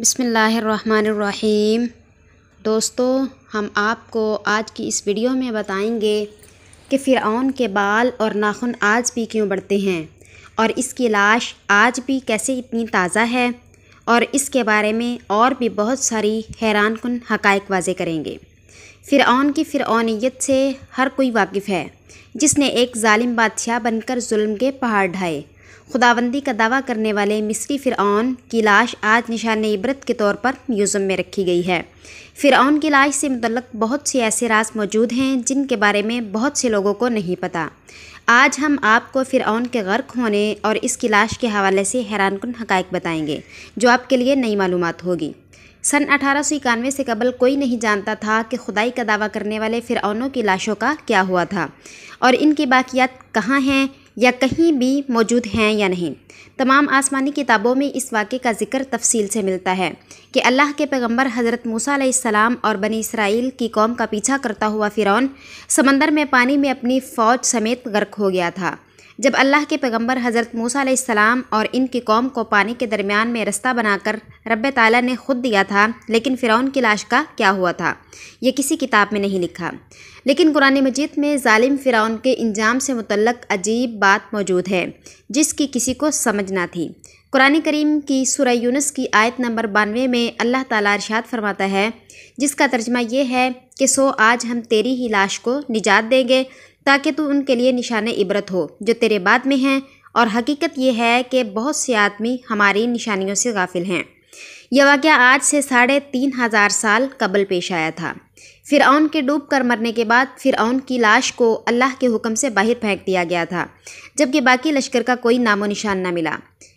बिसमीम दोस्तों हम आपको आज की इस वीडियो में बताएंगे कि फ़िरौन के बाल और नाखून आज भी क्यों बढ़ते हैं और इसकी लाश आज भी कैसे इतनी ताज़ा है और इसके बारे में और भी बहुत सारी हैरान कन हक़ वाजे करेंगे फ़िरौन की फ़िरौनीत से हर कोई वाकिफ़ है जिसने एक ालिम बादशाह बनकर जुल्म के पहाड़ ढाए खुदाबंदी का दावा करने वाले मिस्री फ़िरौन की लाश आज निशान इबरत के तौर पर म्यूज़ियम में रखी गई है फ़िरौन की लाश से मुतलक बहुत से ऐसे राज मौजूद हैं जिनके बारे में बहुत से लोगों को नहीं पता आज हम आपको फ़िरौन के गर्क होने और इसकी लाश के हवाले से हैरान कन हक़ बताएँगे जो आपके लिए नई मालूम होगी सन अठारह सौ इक्यानवे से कबल कोई नहीं जानता था कि खुदाई का दावा करने वाले फ़िरौनों की लाशों का क्या हुआ था और इनकी बाकियात कहाँ हैं या कहीं भी मौजूद हैं या नहीं तमाम आसमानी किताबों में इस वाक़े का जिक्र तफसील से मिलता है कि अल्लाह के पैगंबर हज़रत मूसा और बनी इसराइल की कौम का पीछा करता हुआ फ़िरौन समंदर में पानी में अपनी फ़ौज समेत गर्क हो गया था जब अल्लाह के पैगंबर हज़रत मूसा सलाम और इनकी कौम को पानी के दरमियान में रास्ता बनाकर रब ताला ने खुद दिया था लेकिन फ़िरौन की लाश का क्या हुआ था यह किसी किताब में नहीं लिखा लेकिन कुरान मजीद में ालिम फ़िरौन के इंजाम से मुतलक अजीब बात मौजूद है जिसकी किसी को समझना थी कुरान करीम की सुर यूनस की आयत नंबर बानवे में अल्लाह ताला अरशाद फरमाता है जिसका तर्जमा यह है कि सो आज हम तेरी ही लाश को निजात देंगे ताकि तू उनके लिए निशान इबरत हो जो तेरे बाद में हैं और हकीकत यह है कि बहुत से आदमी हमारी निशानियों से गाफिल हैं यह वाक़ आज से साढ़े तीन हज़ार साल कबल पेश आया था फ़िरौन के डूब कर मरने के बाद फ़िरौन की लाश को अल्लाह के हुक्म से बाहर फेंक दिया गया था जबकि बाकी लश्कर का कोई नामो निशान न मिला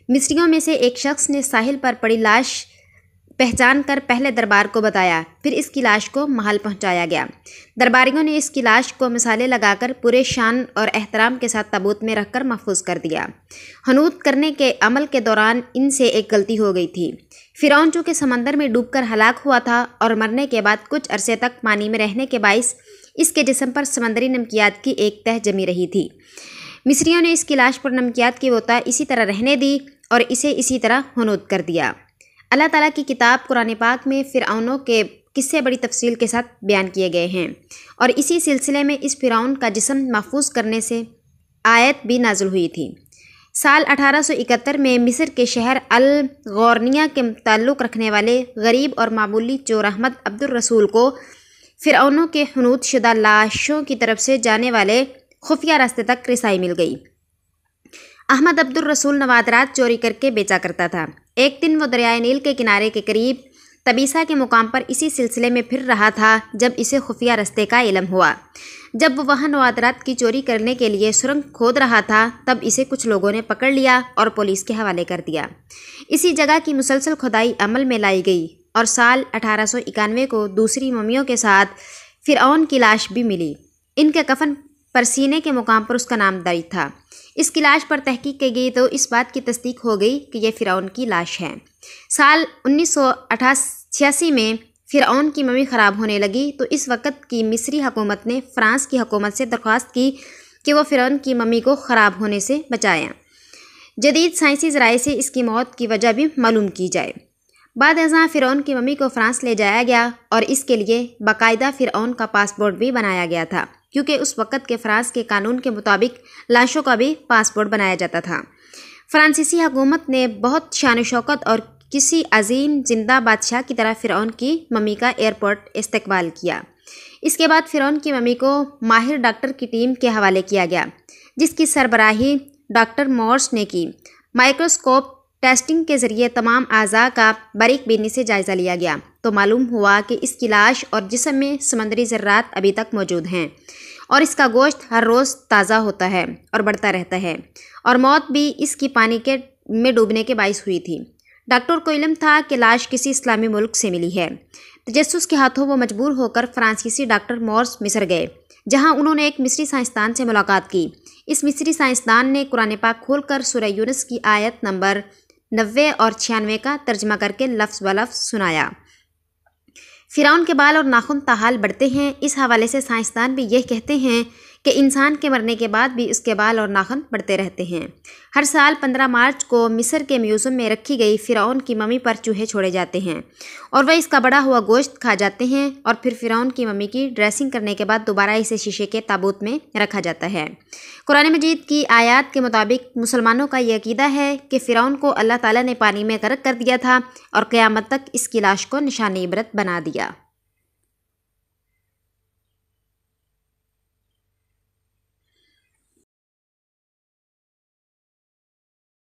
मिस्रियों में से एक शख्स ने साहिल पर पड़ी लाश पहचान कर पहले दरबार को बताया फिर इसकी लाश को महल पहुंचाया गया दरबारियों ने इसकी लाश को मिसाले लगाकर पूरे शान और एहतराम के साथ तबूत में रखकर महफूज कर दिया हनूत करने के अमल के दौरान इनसे एक गलती हो गई थी फ़िरौन चूँकि समंदर में डूबकर हलाक हुआ था और मरने के बाद कुछ अरसे तक पानी में रहने के बायस इसके जिसम पर समंदरी नमकियात की एक तह जमी रही थी मिस्रियों ने इसकी लाश पर नमकियात की वोता इसी तरह रहने दी और इसे इसी तरह हनूद कर दिया अल्लाह ताला की किताब कुरान पाक में फ़िरौनों के किस्से बड़ी तफसील के साथ बयान किए गए हैं और इसी सिलसिले में इस फ़िरौन का जिसम महफूज करने से आयत भी नाजुल हुई थी साल 1871 में मिस्र के शहर अल गौरनिया के ताल्लुक़ रखने वाले गरीब और मामूली चोर अहमद अब्दुल रसूल को फ़िरौनों के हनूद शुदा लाशों की तरफ से जाने वाले खुफिया रास्ते तक रसाई मिल गई अहमद अब्दुल रसूल नवादरात चोरी करके बेचा करता था एक दिन वो दरियाए नील के किनारे के करीब तबीसा के मुकाम पर इसी सिलसिले में फिर रहा था जब इसे खुफिया रस्ते का इलम हुआ जब वह वाहन वादरात की चोरी करने के लिए सुरंग खोद रहा था तब इसे कुछ लोगों ने पकड़ लिया और पुलिस के हवाले कर दिया इसी जगह की मुसलसल खुदाई अमल में लाई गई और साल अठारह को दूसरी ममियों के साथ फ़िरौन की लाश भी मिली इनके कफन पर सीने के मुकाम पर उसका नाम दर्ज था इसकी लाश पर तहकीक की गई तो इस बात की तस्दीक हो गई कि यह फ़िरौन की लाश है साल उन्नीस छियासी में फ़िरौन की मम्मी ख़राब होने लगी तो इस वक्त की मिस्री हकूमत ने फ़्रांस की हकूमत से दरख्वास्त की कि वह फ़िरौन की मम्मी को ख़राब होने से बचाएँ जदीद साइंसी ज़राए से इसकी मौत की वजह भी मालूम की जाए बाद अजा फ़िरौन की मम्मी को फ़्रांस ले जाया गया और इसके लिए बाकायदा फ़िरौन का पासपोर्ट भी बनाया गया था क्योंकि उस वक़्त के फ्रांस के कानून के मुताबिक लाशों का भी पासपोर्ट बनाया जाता था फ्रांसीसी हुकूमत ने बहुत शान शौकत और किसी अजीम जिंदा बादशाह की तरह फ़िरौन की मम्मी का एयरपोर्ट इस्तकबाल किया इसके बाद फ़िरौन की मम्मी को माहिर डॉक्टर की टीम के हवाले किया गया जिसकी सरबराही डॉक्टर मॉर्स ने की माइक्रोस्कोप टेस्टिंग के ज़रिए तमाम अज़ा का बारीक बीनी से जायज़ा लिया गया तो मालूम हुआ कि इसकी लाश और जिसम में समंदरी ज़रात अभी तक मौजूद हैं और इसका गोश्त हर रोज़ ताज़ा होता है और बढ़ता रहता है और मौत भी इसकी पानी के में डूबने के बायस हुई थी डॉक्टर को इलम था कि लाश किसी इस्लामी मुल्क से मिली है तजस्स के हाथों वो मजबूर होकर फ्रांसीसी डॉक्टर मॉर्स मिसर गए जहां उन्होंने एक मिस्री साइंसदान से मुलाकात की इस मिस्री साइंसदान ने कुरान पाक खोलकर सूर्य यूनस की आयत नंबर नब्बे और छियानवे का तर्जमा करके लफ्ज़ ब लफ्स सुनाया फिराउन के बाल और नाखून ताहाल बढ़ते हैं इस हवाले से साइंसदान भी यह कहते हैं कि इंसान के मरने के बाद भी उसके बाल और नाखन बढ़ते रहते हैं हर साल 15 मार्च को मिस्र के म्यूज़ियम में रखी गई फ़िरौन की मम्मी पर चूहे छोड़े जाते हैं और वह इसका बड़ा हुआ गोश्त खा जाते हैं और फिर फ़िरौन की मम्मी की ड्रेसिंग करने के बाद दोबारा इसे शीशे के ताबूत में रखा जाता है कुरान मजीद की आयात के मुताबिक मुसलमानों का यह अकीदा है कि फ़िरौन को अल्लाह ताला ने पानी में गर्क कर दिया था और क़्यामत तक इसकी लाश को निशान इबरत बना दिया